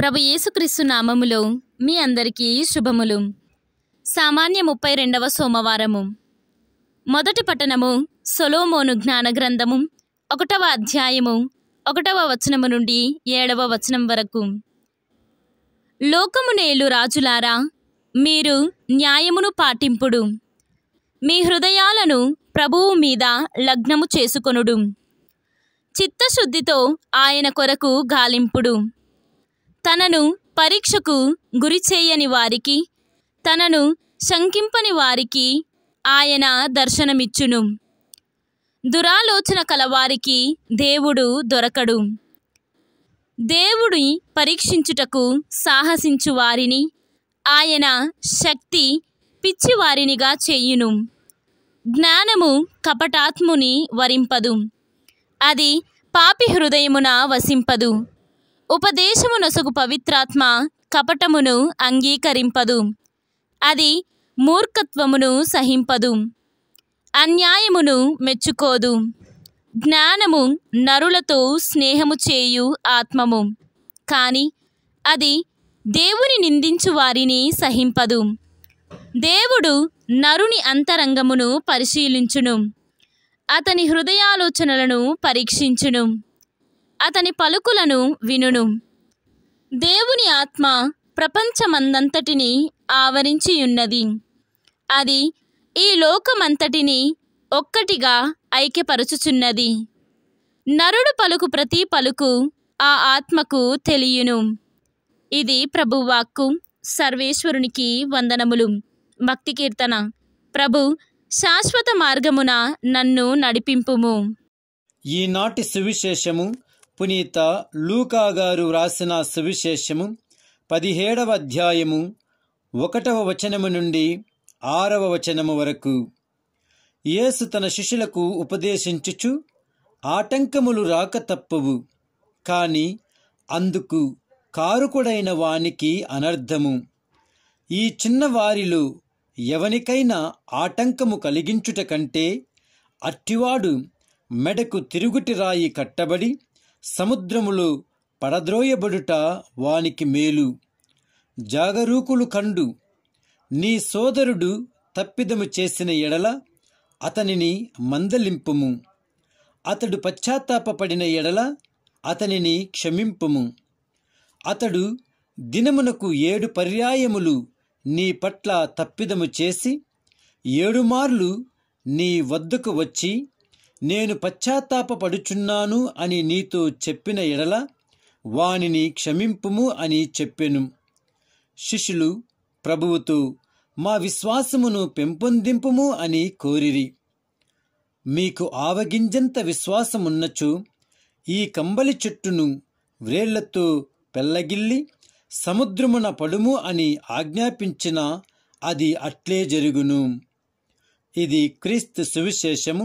ప్రభు యేసుక్రీస్తు నామములో మీ అందరికీ శుభములు సామాన్య ముప్పై రెండవ సోమవారము మొదటి పట్టణము సొలోమోను జ్ఞాన గ్రంథము ఒకటవ అధ్యాయము ఒకటవ వచనము నుండి ఏడవ వచనం వరకు లోకమునేలు రాజులారా మీరు న్యాయమును పాటింపుడు మీ హృదయాలను ప్రభువు మీద లగ్నము చేసుకొనుడు చిత్తశుద్ధితో ఆయన కొరకు గాలింపుడు తనను పరీక్షకు గురి చేయని వారికి తనను శంకింపని వారికి ఆయన దర్శనమిచ్చును దురాలోచన కలవారికి దేవుడు దొరకడు దేవుడి పరీక్షించుటకు సాహసించు వారిని ఆయన శక్తి పిచ్చివారినిగా చేయును జ్ఞానము కపటాత్ముని వరింపదు అది పాపి హృదయమున వసింపదు ఉపదేశమునొసగు పవిత్రాత్మ కపటమును అంగీకరింపదు అది మూర్ఖత్వమును సహింపదు అన్యాయమును మెచ్చుకోదు జ్ఞానము నరులతో స్నేహము చేయు ఆత్మము కానీ అది దేవుని నిందించు వారిని సహింపదు దేవుడు నరుని అంతరంగమును పరిశీలించును అతని హృదయాలోచనలను పరీక్షించును అతని పలుకులను వినును దేవుని ఆత్మ ప్రపంచమందంతటిని ఆవరించియున్నది అది ఈ లోకమంతటిని ఒక్కటిగా ఐక్యపరుచుచున్నది నరుడు పలుకు ప్రతి పలుకు ఆ ఆత్మకు తెలియను ఇది ప్రభువాక్కు సర్వేశ్వరునికి వందనములు భక్తి కీర్తన ప్రభు శాశ్వత మార్గమున నన్ను నడిపింపుము ఈనాటి సువిశేషము పునీత లూకా గారు వ్రాసిన సువిశేషము పదిహేడవ అధ్యాయము ఒకటవ వచనము నుండి ఆరవ వచనము వరకు యేసు తన శిష్యులకు ఉపదేశించుచు ఆటంకములు రాక తప్పవు కాని అందుకు కారుకుడైన వానికి అనర్థము ఈ చిన్నవారిలో ఎవనికైనా ఆటంకము కలిగించుట కంటే అట్టివాడు మెడకు తిరుగుటి రాయి కట్టబడి సముద్రములు పడద్రోయబడుట వానికి మేలు జాగరూకులు కండు నీ సోదరుడు తప్పిదము చేసిన ఎడల అతనిని మందలింపుము అతడు పశ్చాత్తాపడిన ఎడల అతనిని క్షమింపుము అతడు దినమునకు ఏడు పర్యాయములు నీ పట్ల తప్పిదము చేసి ఏడుమార్లు నీ వద్దకు వచ్చి నేను పశ్చాత్తాపడుచున్నాను అని నీతో చెప్పిన ఎడల వానిని క్షమింపుము అని చెప్పెను శిష్యులు ప్రభువుతో మా విశ్వాసమును పెంపొందింపుము అని కోరిరి మీకు ఆవగింజంత విశ్వాసమున్నచు ఈ కంబలి చెట్టును వ్రేళ్లతో పెల్లగిల్లి సముద్రమున పడుము అని ఆజ్ఞాపించినా అది అట్లే జరుగును ఇది క్రీస్తు సువిశేషము